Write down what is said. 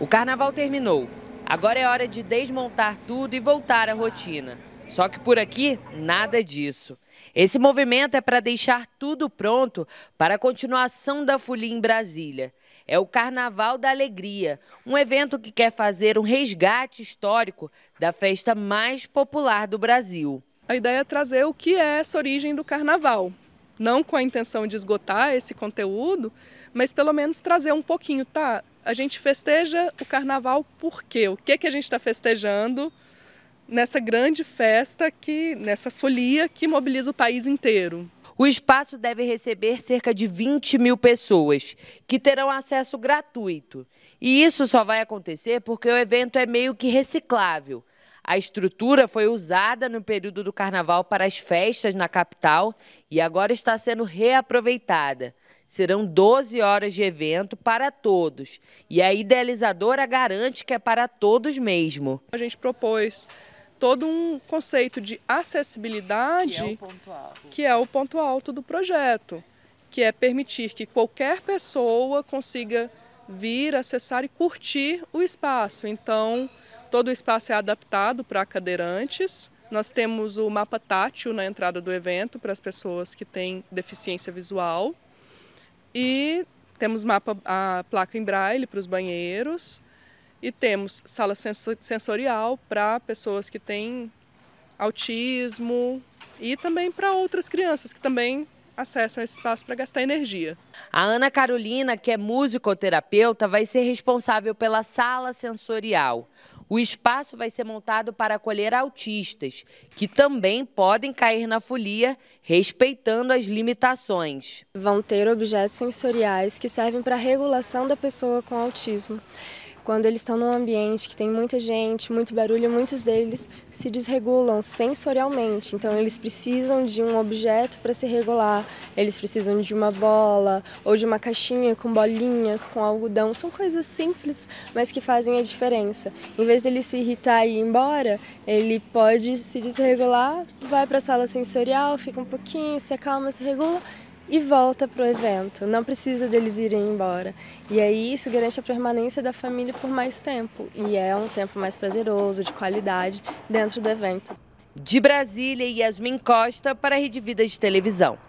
O carnaval terminou. Agora é hora de desmontar tudo e voltar à rotina. Só que por aqui, nada disso. Esse movimento é para deixar tudo pronto para a continuação da Folia em Brasília. É o Carnaval da Alegria, um evento que quer fazer um resgate histórico da festa mais popular do Brasil. A ideia é trazer o que é essa origem do carnaval. Não com a intenção de esgotar esse conteúdo, mas pelo menos trazer um pouquinho, tá? a gente festeja o carnaval por quê? O que, que a gente está festejando nessa grande festa, que, nessa folia que mobiliza o país inteiro? O espaço deve receber cerca de 20 mil pessoas, que terão acesso gratuito. E isso só vai acontecer porque o evento é meio que reciclável. A estrutura foi usada no período do carnaval para as festas na capital e agora está sendo reaproveitada. Serão 12 horas de evento para todos. E a idealizadora garante que é para todos mesmo. A gente propôs todo um conceito de acessibilidade, que é o ponto alto, é o ponto alto do projeto, que é permitir que qualquer pessoa consiga vir, acessar e curtir o espaço. Então, todo o espaço é adaptado para cadeirantes. Nós temos o mapa tátil na entrada do evento para as pessoas que têm deficiência visual. E temos mapa, a placa em braille para os banheiros e temos sala sensorial para pessoas que têm autismo e também para outras crianças que também acessam esse espaço para gastar energia. A Ana Carolina, que é musicoterapeuta, vai ser responsável pela sala sensorial. O espaço vai ser montado para acolher autistas, que também podem cair na folia, respeitando as limitações. Vão ter objetos sensoriais que servem para a regulação da pessoa com autismo. Quando eles estão num ambiente que tem muita gente, muito barulho, muitos deles se desregulam sensorialmente. Então eles precisam de um objeto para se regular, eles precisam de uma bola ou de uma caixinha com bolinhas, com algodão. São coisas simples, mas que fazem a diferença. Em vez dele se irritar e ir embora, ele pode se desregular, vai para a sala sensorial, fica um pouquinho, se acalma, se regula e volta para o evento, não precisa deles irem embora. E aí isso garante a permanência da família por mais tempo, e é um tempo mais prazeroso, de qualidade, dentro do evento. De Brasília, Yasmin Costa para a Rede de Televisão.